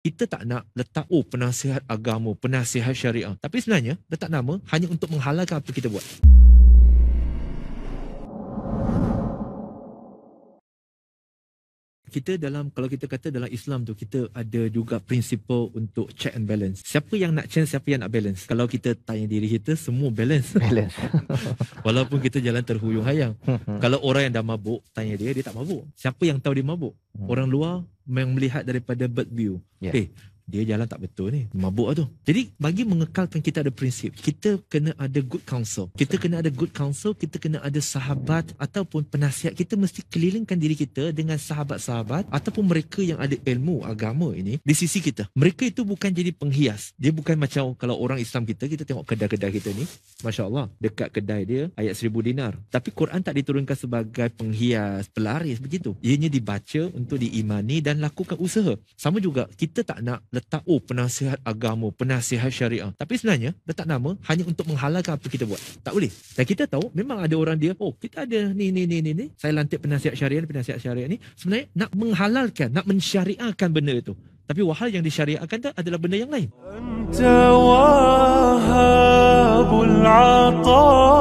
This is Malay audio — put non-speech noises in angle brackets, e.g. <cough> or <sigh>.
kita tak nak letak oh penasihat agama, penasihat syariah. Tapi sebenarnya letak nama hanya untuk menghalalkan apa kita buat. kita dalam kalau kita kata dalam Islam tu kita ada juga prinsip untuk check and balance. Siapa yang nak check, siapa yang nak balance. Kalau kita tanya diri kita semua balance. Balance. <laughs> Walaupun kita jalan terhuyung hayang. Hmm, hmm. kalau orang yang dah mabuk tanya dia dia tak mabuk. Siapa yang tahu dia mabuk? Hmm. orang luar yang melihat daripada bird view. Yeah. Ya. Okay, dia jalan tak betul ni mabuk lah tu jadi bagi mengekalkan kita ada prinsip kita kena ada good counsel kita kena ada good counsel kita kena ada sahabat ataupun penasihat kita mesti kelilingkan diri kita dengan sahabat-sahabat ataupun mereka yang ada ilmu agama ini di sisi kita mereka itu bukan jadi penghias dia bukan macam kalau orang Islam kita kita tengok kedai-kedai kita ni Masya Allah dekat kedai dia ayat seribu dinar tapi Quran tak diturunkan sebagai penghias pelaris begitu ianya dibaca untuk diimani dan lakukan usaha sama juga kita tak nak letak oh penasihat agama, penasihat syariah. Tapi sebenarnya letak nama hanya untuk menghalalkan apa kita buat. Tak boleh. Dan kita tahu memang ada orang dia, oh kita ada ni ni ni ni ni. Saya lantik penasihat syariah, penasihat syariah ni sebenarnya nak menghalalkan, nak mensyariahkan benda itu. Tapi wahal yang disyariahkan tu adalah benda yang lain. Anta atah